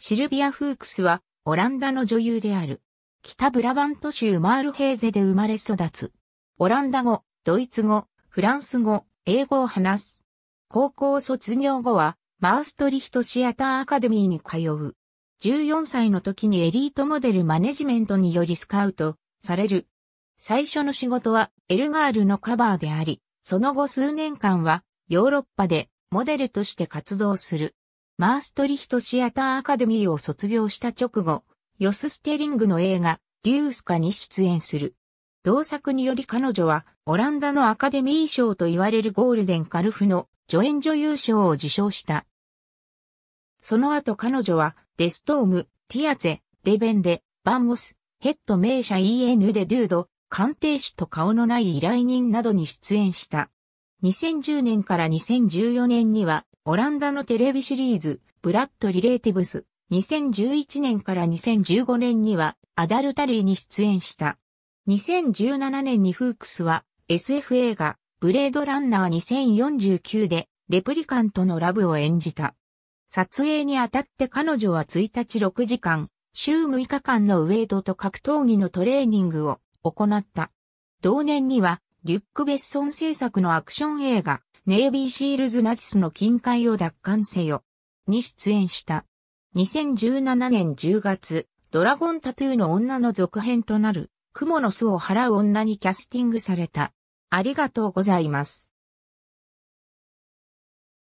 シルビア・フークスは、オランダの女優である。北ブラバント州マールヘーゼで生まれ育つ。オランダ語、ドイツ語、フランス語、英語を話す。高校卒業後は、マーストリヒトシアターアカデミーに通う。14歳の時にエリートモデルマネジメントによりスカウトされる。最初の仕事はエルガールのカバーであり、その後数年間はヨーロッパでモデルとして活動する。マーストリヒトシアターアカデミーを卒業した直後、ヨス・ステリングの映画、リュースカに出演する。同作により彼女は、オランダのアカデミー賞と言われるゴールデンカルフの助演女優賞を受賞した。その後彼女は、デストーム、ティアゼ、デベンデ、バンモス、ヘッド名車 EN でデュード、鑑定士と顔のない依頼人などに出演した。2010年から2014年には、オランダのテレビシリーズ、ブラッド・リレーティブス、2011年から2015年には、アダルタリーに出演した。2017年にフークスは、SF 映画、ブレードランナー2049で、レプリカントのラブを演じた。撮影にあたって彼女は1日6時間、週6日間のウェイトと格闘技のトレーニングを行った。同年には、リュック・ベッソン制作のアクション映画、ネイビーシールズナチスの近海を奪還せよ。に出演した。2017年10月、ドラゴンタトゥーの女の続編となる、蜘蛛の巣を払う女にキャスティングされた。ありがとうございます。